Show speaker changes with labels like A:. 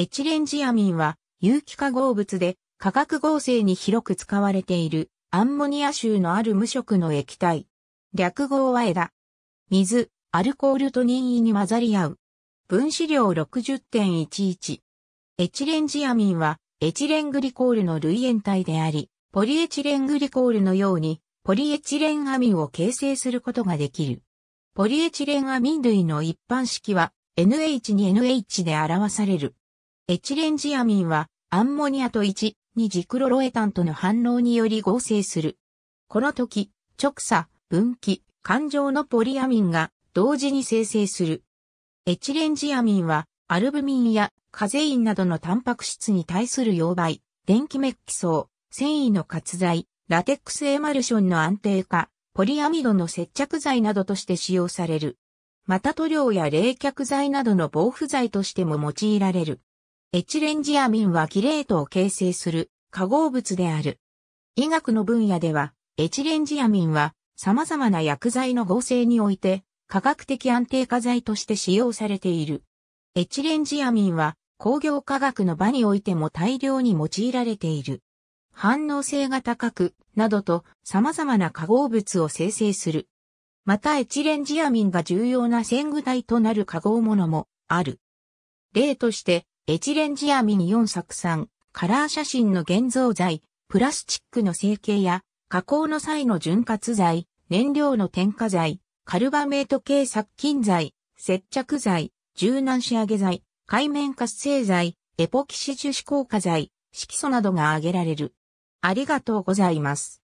A: エチレンジアミンは有機化合物で化学合成に広く使われているアンモニア臭のある無色の液体。略号は枝。水、アルコールと任意に混ざり合う。分子量60.11。エチレンジアミンはエチレングリコールの類塩体であり、ポリエチレングリコールのようにポリエチレンアミンを形成することができる。ポリエチレンアミン類の一般式は NH に NH で表される。エチレンジアミンはアンモニアと1、2ジクロロエタンとの反応により合成する。この時、直鎖、分岐、環状のポリアミンが同時に生成する。エチレンジアミンはアルブミンやカゼインなどのタンパク質に対する溶媒、電気メッキ層、繊維の活剤、ラテックスエマルションの安定化、ポリアミドの接着剤などとして使用される。また塗料や冷却剤などの防腐剤としても用いられる。エチレンジアミンはキレートを形成する化合物である。医学の分野では、エチレンジアミンは様々な薬剤の合成において科学的安定化剤として使用されている。エチレンジアミンは工業科学の場においても大量に用いられている。反応性が高く、などと様々な化合物を生成する。またエチレンジアミンが重要な線具体となる化合物もある。例として、エチレンジアミニ4作酸、カラー写真の現像剤、プラスチックの成形や、加工の際の潤滑剤、燃料の添加剤、カルバメート系殺菌剤、接着剤、柔軟仕上げ剤、海面活性剤、エポキシ樹脂硬化剤、色素などが挙げられる。ありがとうござい
B: ます。